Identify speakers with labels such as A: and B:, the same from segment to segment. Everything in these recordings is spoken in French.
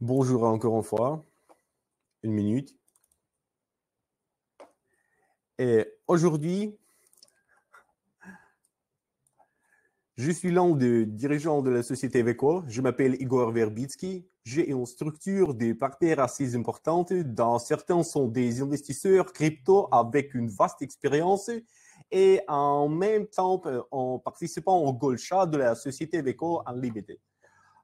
A: bonjour encore une fois. Une minute. Et aujourd'hui, je suis l'un des dirigeants de la société Veco. Je m'appelle Igor Verbitsky. J'ai une structure de partenaires assez importante, dont certains sont des investisseurs crypto avec une vaste expérience et en même temps en participant au Golcha de la société Veco en liberté.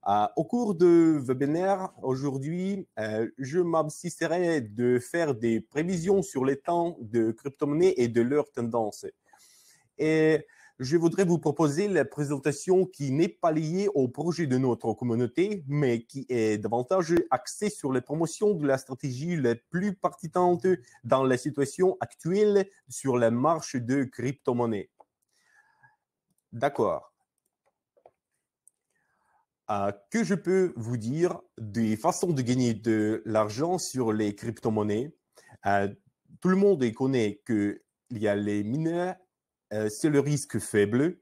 A: Euh, au cours de webinaire aujourd'hui, euh, je m'absisterai de faire des prévisions sur les temps de crypto-monnaies et de leurs tendances. Et je voudrais vous proposer la présentation qui n'est pas liée au projet de notre communauté, mais qui est davantage axée sur la promotion de la stratégie la plus partitante dans la situation actuelle sur la marche de crypto-monnaies. D'accord que je peux vous dire des façons de gagner de l'argent sur les crypto-monnaies. Euh, tout le monde connaît qu'il y a les mineurs, euh, c'est le risque faible.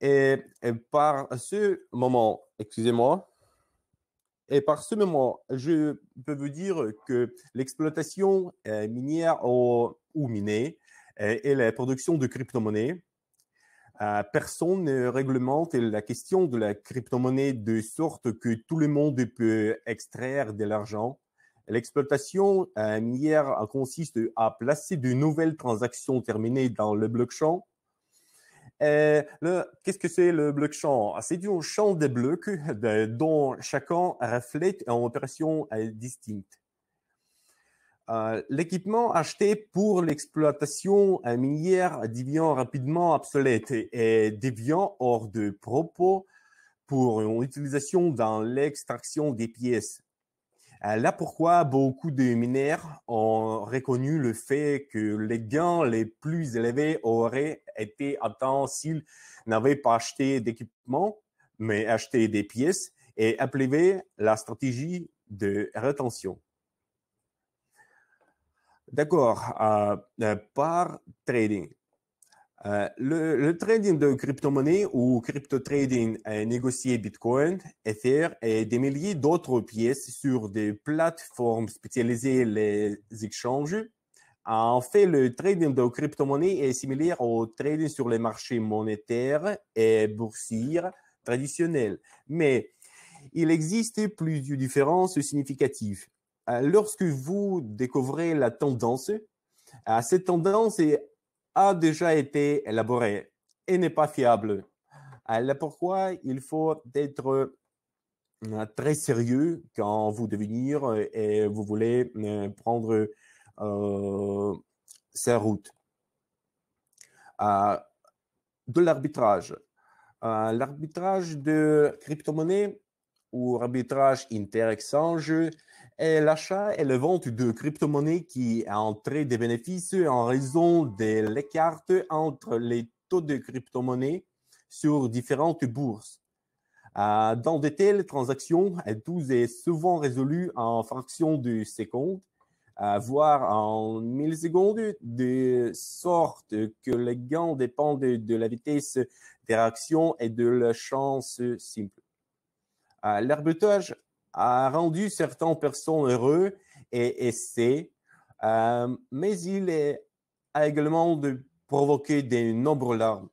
A: Et, par ce moment, excusez-moi, et par ce moment, je peux vous dire que l'exploitation euh, minière ou, ou minée et la production de crypto-monnaies euh, personne ne réglemente la question de la crypto-monnaie de sorte que tout le monde peut extraire de l'argent. L'exploitation euh, minière euh, consiste à placer de nouvelles transactions terminées dans le blockchain. Qu'est-ce que c'est le blockchain C'est un champ de blocs dont chacun reflète une opération distincte. Euh, l'équipement acheté pour l'exploitation minière devient rapidement obsolète et devient hors de propos pour une utilisation dans l'extraction des pièces. Euh, là pourquoi beaucoup de mineurs ont reconnu le fait que les gains les plus élevés auraient été atteints s'ils n'avaient pas acheté d'équipement, mais acheté des pièces et appliqué la stratégie de rétention. D'accord, euh, euh, par trading. Euh, le, trading de crypto-monnaie ou crypto-trading est négocier Bitcoin, Ether et des milliers d'autres pièces sur des plateformes spécialisées les échanges. En fait, le trading de crypto-monnaie est similaire au trading sur les marchés monétaires et boursiers traditionnels, mais il existe plusieurs différences significatives. Euh, lorsque vous découvrez la tendance, euh, cette tendance a déjà été élaborée et n'est pas fiable. Alors euh, pourquoi il faut être très sérieux quand vous devenir et vous voulez prendre sa route. de l'arbitrage. l'arbitrage de crypto-monnaie ou arbitrage inter-exchange l'achat et la vente de crypto-monnaies qui a entré des bénéfices en raison de l'écart entre les taux de crypto-monnaies sur différentes bourses. Euh, dans de telles transactions, tout est souvent résolu en fraction de seconde, euh, voire en millisecondes, de sorte que les gains dépendent de la vitesse des réactions et de la chance simple. Euh, l'arbitrage a rendu certaines personnes heureuses et essais, euh, mais il a également de provoqué de nombreux larmes.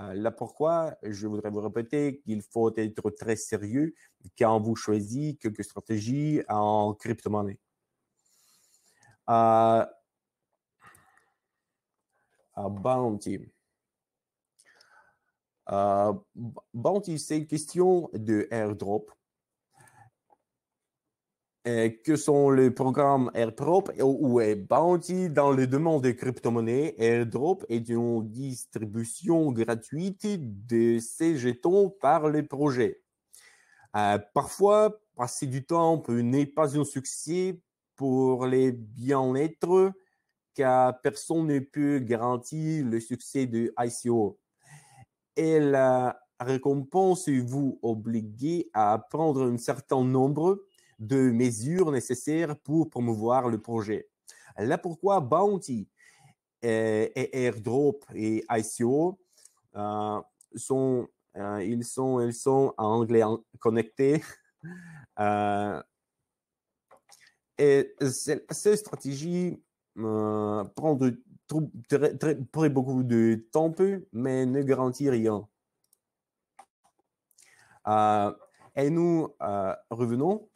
A: Euh, là pourquoi, je voudrais vous répéter qu'il faut être très sérieux quand vous choisissez quelques stratégies en crypto-monnaie. Euh, bounty. bounty, c'est une question de airdrop que sont les programmes AirDrop ou, ou dans les demandes de crypto-monnaies. AirDrop est une distribution gratuite de ces jetons par les projets. Euh, parfois, passer du temps n'est pas un succès pour les bien-être car personne ne peut garantir le succès de ICO. Et la récompense vous oblige à prendre un certain nombre de mesures nécessaires pour promouvoir le projet. Là pourquoi Bounty et, Airdrop et ICO euh, euh, sont, ils sont, sont en anglais connectés. Euh, et cette stratégie prend très, beaucoup de temps, mais ne garantit rien. et nous revenons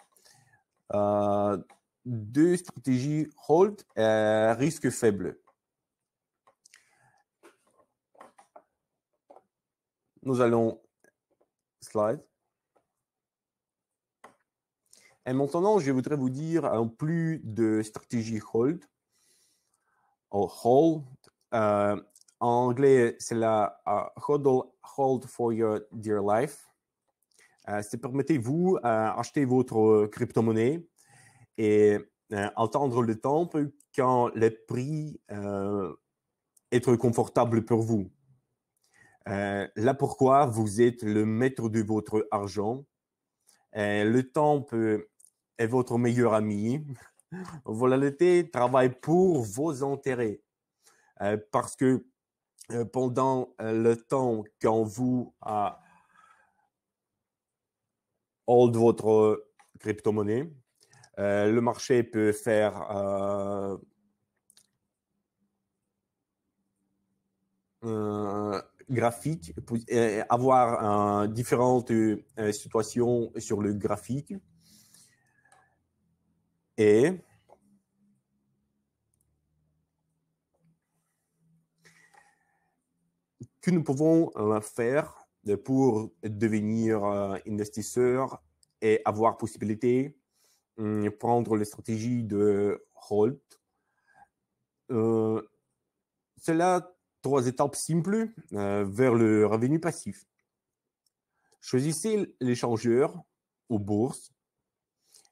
A: euh, deux stratégies hold et euh, risque faible. Nous allons slide. Et maintenant, je voudrais vous dire en plus de stratégie hold, hold, euh, en anglais, c'est la hold for your dear life. Euh, c'est permettez-vous d'acheter euh, votre euh, crypto-monnaie et attendre le temps quand le prix est confortable pour vous. là pourquoi vous êtes le maître de votre argent. le temps est votre meilleur ami. Volatilité travaille pour vos intérêts. parce que pendant le temps quand vous ah, hold votre euh, crypto-monnaie. Euh, le marché peut faire euh, graphique, avoir différentes situations sur le graphique. Et que nous pouvons faire pour devenir euh, investisseur et avoir possibilité de hum, prendre les stratégies de Holt. Cela, euh, c'est trois étapes simples euh, vers le revenu passif. Choisissez l'échangeur ou bourse.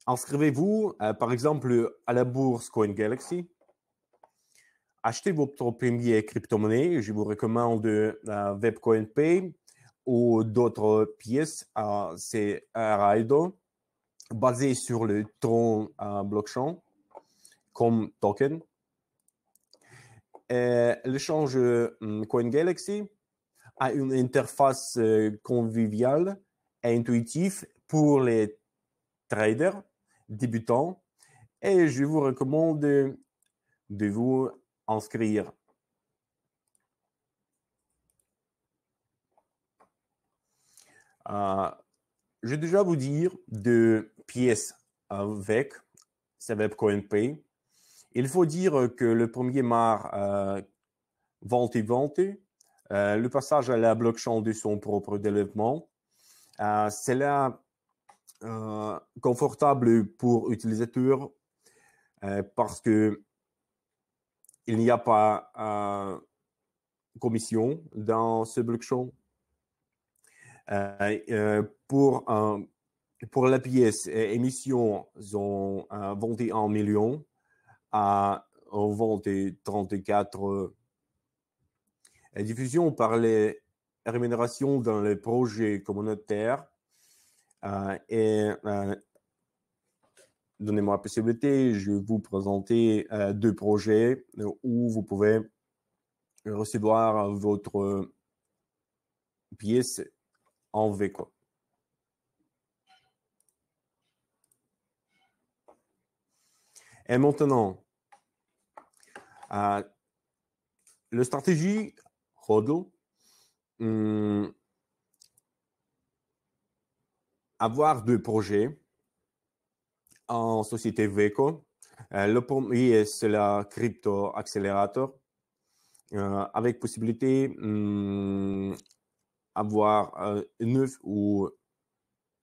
A: Inscrivez-vous, par exemple, à la bourse CoinGalaxy. Achetez votre premier crypto-monnaie. Je vous recommande WebcoinPay ou d'autres pièces, à euh, c'est Raido, basé sur le tronc euh, blockchain comme token. L'échange hum, CoinGalaxy a une interface euh, conviviale et intuitive pour les traders débutants et je vous recommande de vous inscrire. Euh, je vais déjà vous dire de pièces avec, ces Il faut dire que le premier er mars, vente et vente, le passage à la blockchain de son propre développement, euh, c'est là euh, confortable pour l'utilisateur euh, parce que il n'y a pas commission dans ce blockchain. Euh, euh, pour euh, pour la pièce, ils ont euh, vendu 1 million, à, ont vendu 34 euh, diffusions par les rémunérations dans les projets communautaires et donnez-moi la possibilité, je vais vous présenter deux projets où vous pouvez recevoir votre pièce en quoi. Et eh, maintenant, euh, la stratégie HODL, hum, avoir deux projets en société VECO. Euh, le premier, c'est la crypto accélérateur euh, avec possibilité hum, avoir 9 euh, ou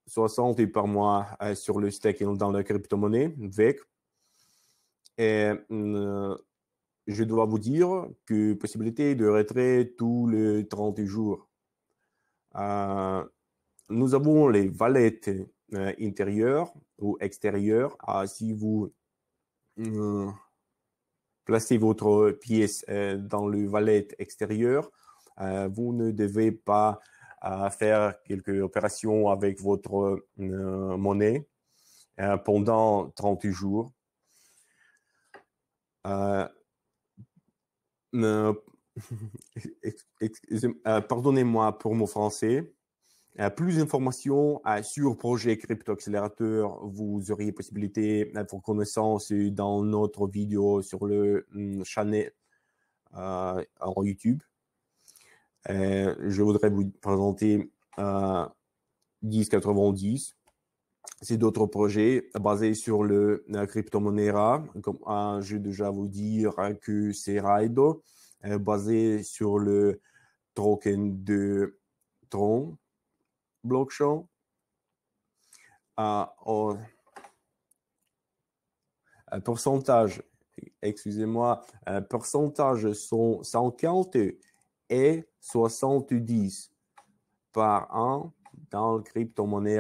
A: 60 par mois euh, sur le stack dans la crypto-monnaie, VEC. Et euh, je dois vous dire que possibilité de retrait tous les 30 jours. nous avons les valets intérieurs intérieures ou extérieures. Ah, si vous placez votre pièce dans le valet extérieur, euh, vous ne devez pas euh, faire quelques opérations avec votre euh, monnaie pendant 30 jours. Pardonnez-moi pour mon français. Plus d'informations sur projet Crypto Accélérateur, vous auriez possibilité pour connaissance dans notre vidéo sur le hum, channel en YouTube. Euh, je voudrais vous présenter euh, 1090. C'est d'autres projets basés sur le crypto-monnaie Comme Je vais déjà vous dire que c'est Raido, euh, basé sur le token de Tron blockchain. Un pourcentage, excusez-moi, pourcentage sont 140 et 70 par an dans le crypto-monnaie.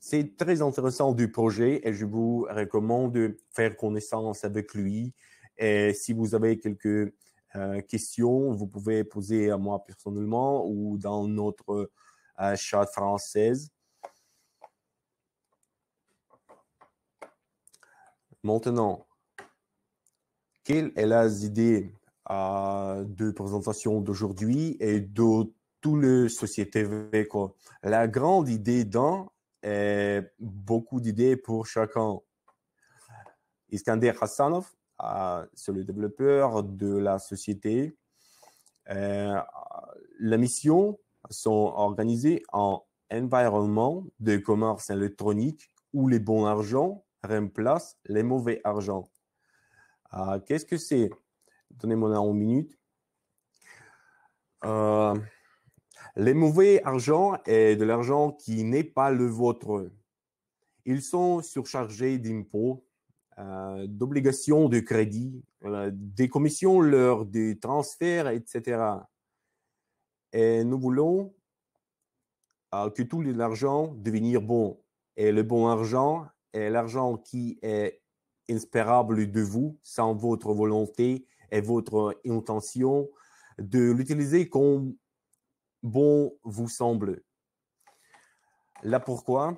A: C'est très intéressant du projet et je vous recommande de faire connaissance avec lui. Et si vous avez quelques euh, questions, vous pouvez poser à moi personnellement ou dans notre euh, chat française. Maintenant, quelle est la idées de présentation d'aujourd'hui et de tout le société quoi La grande idée d'un est beaucoup d'idées pour chacun. Iskander Hassanov, euh, c'est le développeur de la société. Euh, la mission sont organisées en environnement de commerce électronique où les bons argent remplacent les mauvais argent. Euh, qu'est-ce que c'est tenez moi en minute. Euh, les mauvais argent est de l'argent qui n'est pas le vôtre. Ils sont surchargés d'impôts, euh, d'obligations de crédit, euh, des commissions lors des transferts, etc. Et nous voulons euh, que tout l'argent devienne bon. Et le bon argent est l'argent qui est inspirable de vous sans votre volonté et votre intention de l'utiliser comme bon vous semble. Là pourquoi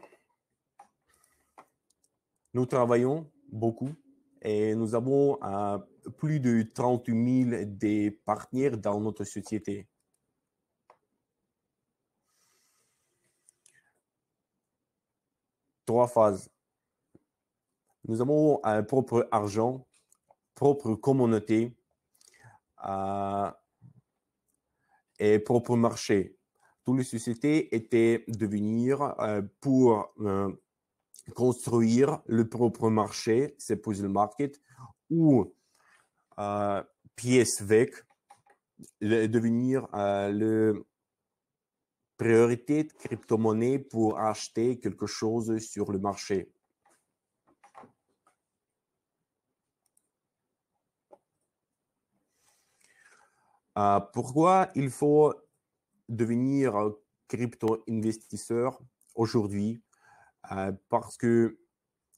A: nous travaillons beaucoup et nous avons euh, plus de 30 000 des partenaires dans notre société. Trois phases. Nous avons un propre argent, propre communauté euh, et propre marché. Toutes les sociétés étaient devenir euh, pour euh, construire le propre marché, c'est Puzzle Market, ou pièce PSVEC, devenir le priorité de crypto-monnaie pour acheter quelque chose sur le marché. Euh, pourquoi il faut devenir crypto-investisseur aujourd'hui euh, Parce que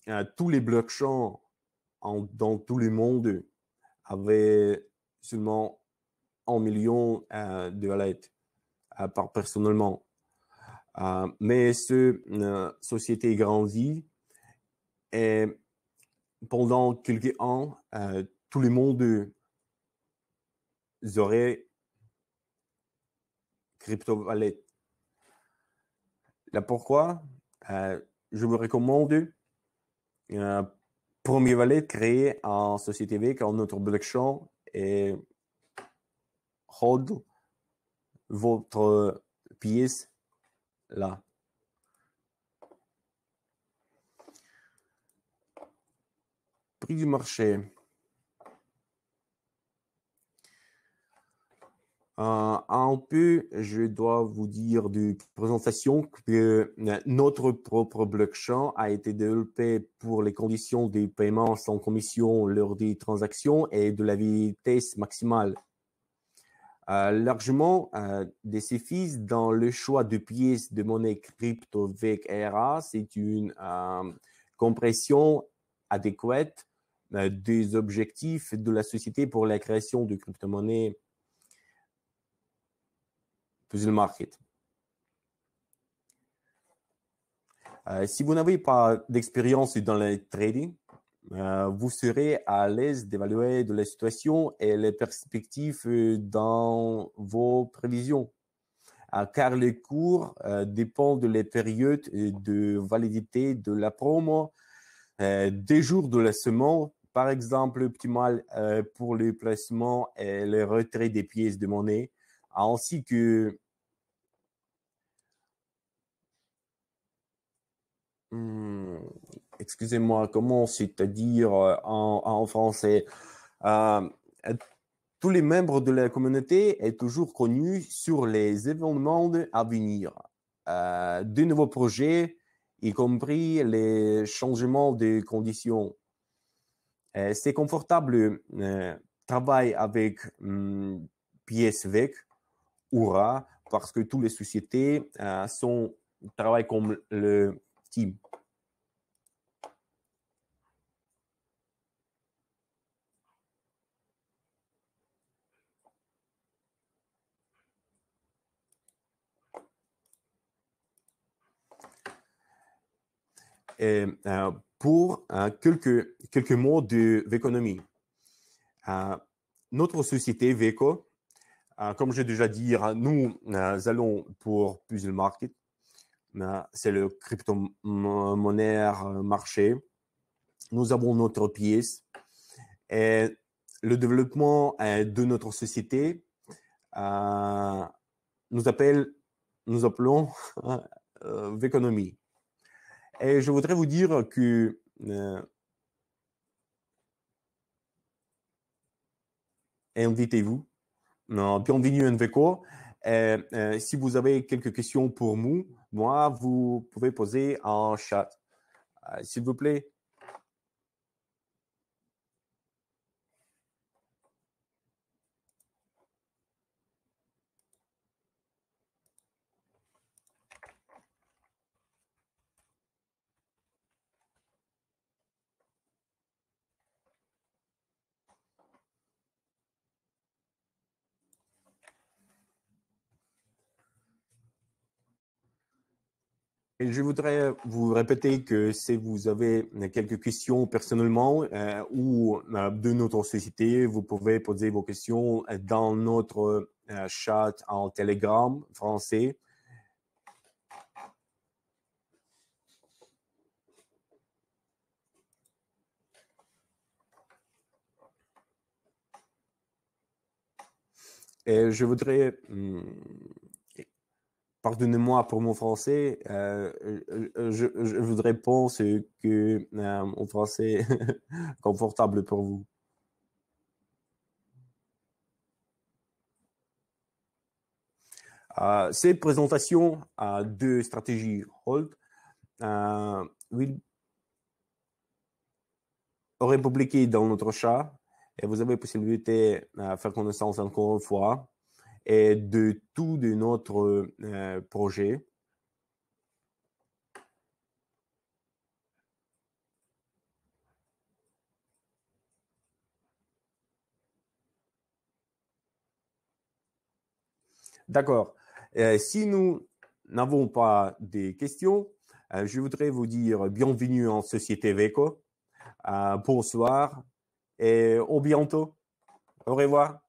A: euh, tous les blockchains dans tout le monde avaient seulement un million de wallets par personnellement. mais ce société grandit et pendant quelques ans, tout le monde auraient crypto-wallet. Là, pourquoi euh, Je vous recommande un premier wallet créé en société avec un notre blockchain et hold votre pièce là. Prix du marché. Euh, en un peu, je dois vous dire de présentation que euh, notre propre blockchain a été développé pour les conditions des paiements sans commission lors des transactions et de la vitesse maximale. Euh, largement, des dans le choix de pièces de monnaie crypto avec ra c'est une compression adéquate des objectifs de la société pour la création de crypto-monnaies le market. Euh, si vous n'avez pas d'expérience dans le trading, euh, vous serez à l'aise d'évaluer la situation et les perspectives euh, dans vos prévisions, car les cours dépendent de la périodes de validité de la promo, des jours de la semaine, par exemple optimal pour le placement et le retrait des pièces de monnaie, ainsi que Hmm. excusez-moi, comment c'est-à-dire euh, en, français euh, euh, tous les membres de la communauté sont toujours connus sur les événements à venir. de nouveaux projets, y compris les changements de conditions. c'est confortable travail avec hmm, pièce PSVEC, URA, parce que toutes les sociétés sont travaillent comme le et, euh, pour euh, quelques, quelques mots de l'économie. Euh, notre société, VECO, comme j'ai déjà dit, hein, nous allons pour Puzzle Market, c'est le crypto-monnaie marché. Nous avons notre pièce et le développement euh, de notre société euh, nous appelle, nous appelons euh, Véconomie. Et je voudrais vous dire que invitez-vous, bienvenue en VECO. si vous avez quelques questions pour nous, moi, vous pouvez poser en chat. Euh, s'il vous plaît, Je voudrais euh, vous répéter que si vous avez euh, quelques questions personnellement euh, ou de notre société, vous pouvez poser vos questions dans notre chat en Telegram français. Et je voudrais hmm, pardonnez-moi pour mon français, euh, euh, je, je, voudrais que euh, mon français français confortable pour vous. Ces cette présentation de stratégie Hold uh, will... aurait publié dans notre chat et vous avez possibilité de faire connaissance encore une fois et de tout de notre euh, projet. D'accord. Euh, si nous n'avons pas de questions, euh, je voudrais vous dire bienvenue en Société Veco. bonsoir et au bientôt. Au revoir.